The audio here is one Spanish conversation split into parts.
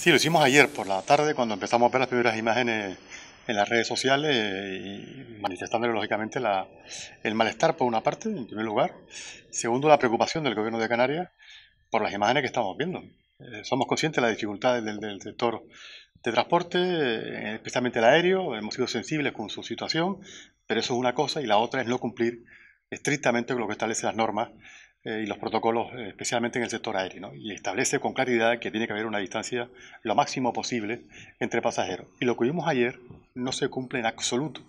Sí, lo hicimos ayer por la tarde cuando empezamos a ver las primeras imágenes en las redes sociales eh, y manifestándole lógicamente el malestar por una parte, en primer lugar. Segundo, la preocupación del gobierno de Canarias por las imágenes que estamos viendo. Eh, somos conscientes de las dificultades del, sector de transporte, eh, especialmente el aéreo, hemos sido sensibles con su situación, pero eso es una cosa y la otra es no cumplir estrictamente con lo que establecen las normas eh, y los protocolos, eh, especialmente en el sector aéreo, ¿no? y establece con claridad que tiene que haber una distancia lo máximo posible entre pasajeros. Y lo que vimos ayer no se cumple en absoluto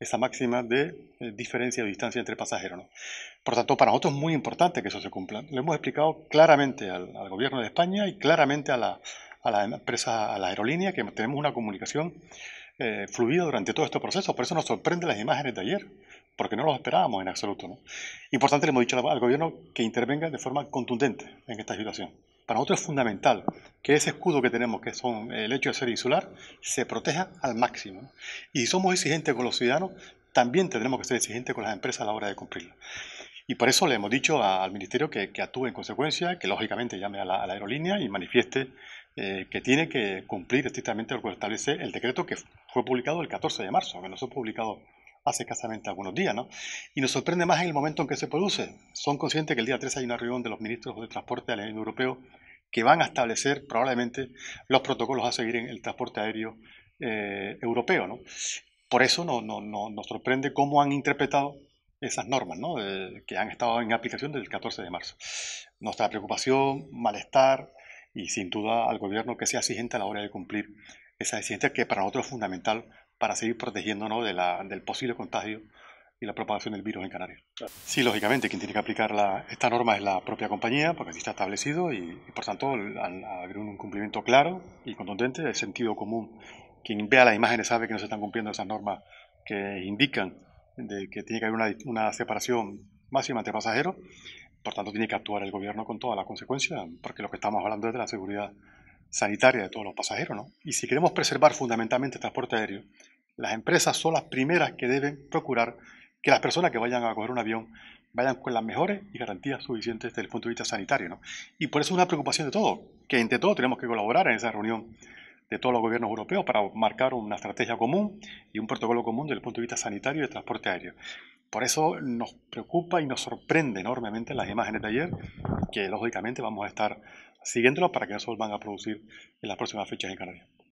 esa máxima de eh, diferencia de distancia entre pasajeros. ¿no? Por tanto, para nosotros es muy importante que eso se cumpla. Le hemos explicado claramente al, gobierno de España y claramente a, la, a a la aerolínea que tenemos una comunicación fluida durante todo este proceso. Por eso nos sorprenden las imágenes de ayer porque no lo esperábamos en absoluto. Importante, le hemos dicho al gobierno que intervenga de forma contundente en esta situación. Para nosotros es fundamental que ese escudo que tenemos, que son el hecho de ser insular, se proteja al máximo. Y si somos exigentes con los ciudadanos, también tendremos que ser exigentes con las empresas a la hora de cumplirlo. Y por eso le hemos dicho al Ministerio que, actúe en consecuencia, que lógicamente llame a la, aerolínea y manifieste eh, que tiene que cumplir estrictamente lo que establece el decreto que fue publicado el 14 de marzo, que no ha publicado hace escasamente algunos días, ¿no? Y nos sorprende más en el momento en que se produce. Son conscientes que el día 3 hay una reunión de los ministros de Transporte de la Unión que van a establecer probablemente los protocolos a seguir en el transporte aéreo eh, europeo, ¿no? Por eso no, nos sorprende cómo han interpretado esas normas ¿no? que han estado en aplicación desde el 14 de marzo. Nuestra preocupación, malestar y sin duda al gobierno que sea exigente a la hora de cumplir esa exigencia que para nosotros es fundamental para seguir protegiéndonos del posible contagio y la propagación del virus en Canarias. Sí, lógicamente, quien tiene que aplicar la, esta norma es la propia compañía, porque así está establecido y, por tanto, al, haber un cumplimiento claro y contundente, del sentido común, quien vea las imágenes sabe que no se están cumpliendo esas normas que indican que tiene que haber una, separación máxima entre pasajeros, por tanto, tiene que actuar el gobierno con toda la consecuencia, porque lo que estamos hablando es de la seguridad sanitaria de todos los pasajeros, Y si queremos preservar fundamentalmente el transporte aéreo, las empresas son las primeras que deben procurar que las personas que vayan a coger un avión vayan con las mejores y garantías suficientes desde el punto de vista sanitario. Y por eso es una preocupación de todos, que entre todos tenemos que colaborar en esa reunión de todos los gobiernos europeos para marcar una estrategia común y un protocolo común desde el punto de vista sanitario y de transporte aéreo. Por eso nos preocupa y nos sorprende enormemente las imágenes de ayer, que lógicamente vamos a estar siguiéndolas para que no se vuelvan a producir en las próximas fechas en Canarias.